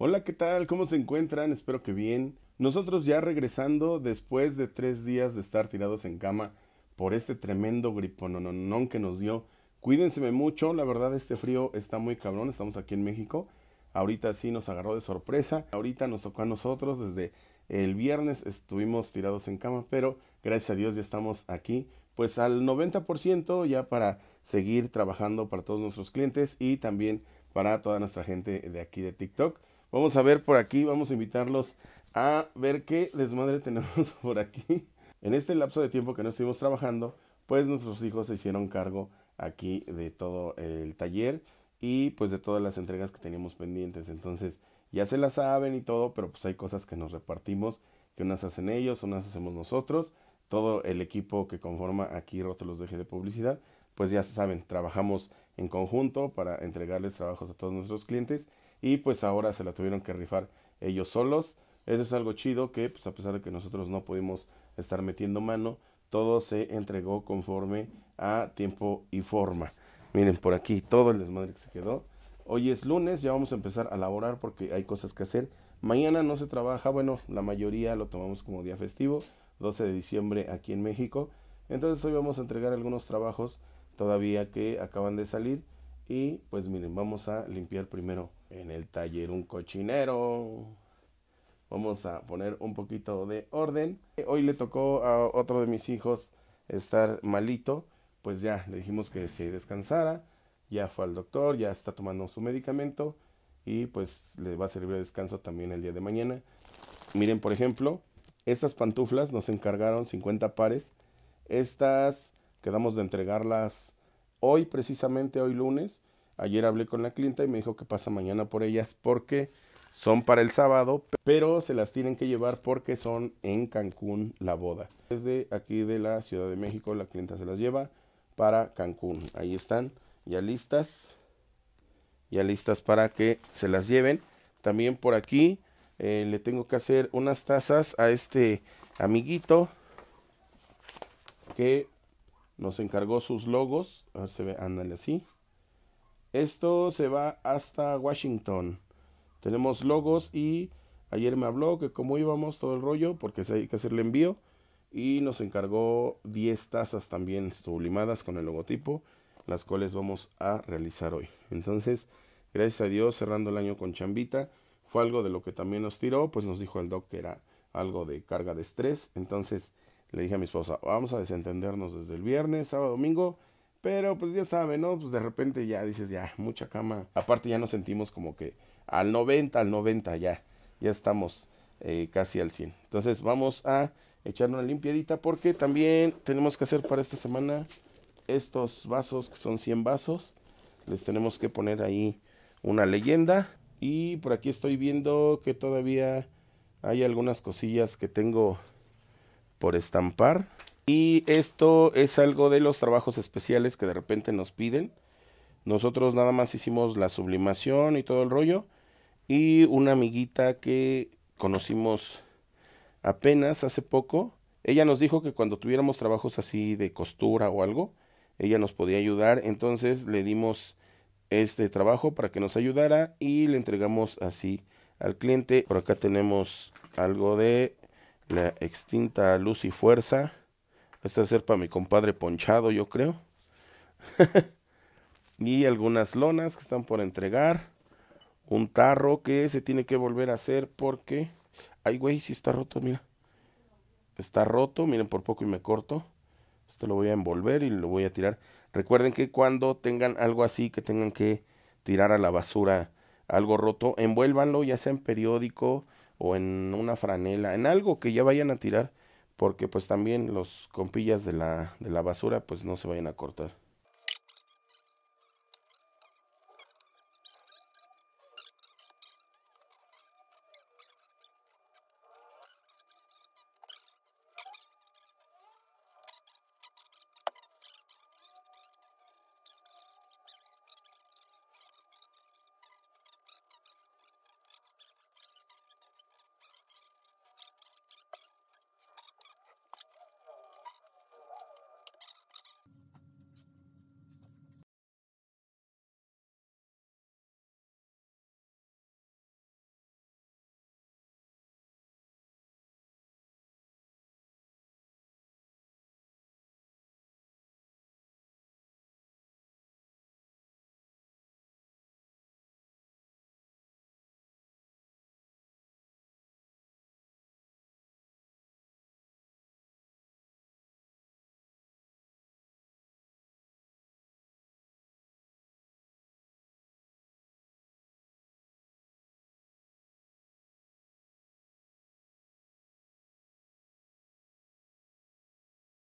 Hola, ¿qué tal? ¿Cómo se encuentran? Espero que bien. Nosotros ya regresando después de tres días de estar tirados en cama por este tremendo no, que nos dio. Cuídense mucho, la verdad este frío está muy cabrón, estamos aquí en México. Ahorita sí nos agarró de sorpresa. Ahorita nos tocó a nosotros desde el viernes estuvimos tirados en cama, pero gracias a Dios ya estamos aquí, pues al 90% ya para seguir trabajando para todos nuestros clientes y también para toda nuestra gente de aquí de TikTok. Vamos a ver por aquí, vamos a invitarlos a ver qué desmadre tenemos por aquí. En este lapso de tiempo que no estuvimos trabajando, pues nuestros hijos se hicieron cargo aquí de todo el taller y pues de todas las entregas que teníamos pendientes. Entonces ya se las saben y todo, pero pues hay cosas que nos repartimos, que unas hacen ellos, unas hacemos nosotros. Todo el equipo que conforma aquí los Deje de Publicidad, pues ya se saben, trabajamos en conjunto para entregarles trabajos a todos nuestros clientes y pues ahora se la tuvieron que rifar ellos solos. Eso es algo chido que pues a pesar de que nosotros no pudimos estar metiendo mano, todo se entregó conforme a tiempo y forma. Miren por aquí todo el desmadre que se quedó. Hoy es lunes, ya vamos a empezar a laborar porque hay cosas que hacer. Mañana no se trabaja, bueno, la mayoría lo tomamos como día festivo, 12 de diciembre aquí en México. Entonces hoy vamos a entregar algunos trabajos todavía que acaban de salir y pues miren, vamos a limpiar primero en el taller un cochinero. Vamos a poner un poquito de orden. Hoy le tocó a otro de mis hijos estar malito. Pues ya le dijimos que se descansara. Ya fue al doctor, ya está tomando su medicamento. Y pues le va a servir de descanso también el día de mañana. Miren, por ejemplo, estas pantuflas nos encargaron 50 pares. Estas quedamos de entregarlas hoy, precisamente hoy lunes. Ayer hablé con la clienta y me dijo que pasa mañana por ellas porque son para el sábado, pero se las tienen que llevar porque son en Cancún la boda. Desde aquí de la Ciudad de México la clienta se las lleva para Cancún. Ahí están, ya listas. Ya listas para que se las lleven. También por aquí eh, le tengo que hacer unas tazas a este amiguito que nos encargó sus logos. A ver, se ve, ándale así. Esto se va hasta Washington. Tenemos logos y ayer me habló que cómo íbamos todo el rollo porque hay que hacerle envío y nos encargó 10 tazas también sublimadas con el logotipo, las cuales vamos a realizar hoy. Entonces, gracias a Dios, cerrando el año con chambita, fue algo de lo que también nos tiró, pues nos dijo el doc que era algo de carga de estrés. Entonces, le dije a mi esposa, vamos a desentendernos desde el viernes, sábado, domingo pero pues ya saben, ¿no? Pues de repente ya dices, ya, mucha cama. Aparte ya nos sentimos como que al 90, al 90 ya. Ya estamos eh, casi al 100. Entonces vamos a echar una limpiadita porque también tenemos que hacer para esta semana estos vasos que son 100 vasos. Les tenemos que poner ahí una leyenda. Y por aquí estoy viendo que todavía hay algunas cosillas que tengo por estampar. Y esto es algo de los trabajos especiales que de repente nos piden. Nosotros nada más hicimos la sublimación y todo el rollo. Y una amiguita que conocimos apenas hace poco, ella nos dijo que cuando tuviéramos trabajos así de costura o algo, ella nos podía ayudar. Entonces le dimos este trabajo para que nos ayudara y le entregamos así al cliente. Por acá tenemos algo de la extinta luz y fuerza. Esta es para mi compadre ponchado, yo creo. y algunas lonas que están por entregar. Un tarro que se tiene que volver a hacer porque... Ay, güey, si está roto, mira. Está roto, miren, por poco y me corto. Esto lo voy a envolver y lo voy a tirar. Recuerden que cuando tengan algo así, que tengan que tirar a la basura algo roto, envuélvanlo ya sea en periódico o en una franela, en algo que ya vayan a tirar porque pues también los compillas de la, de la basura pues no se vayan a cortar.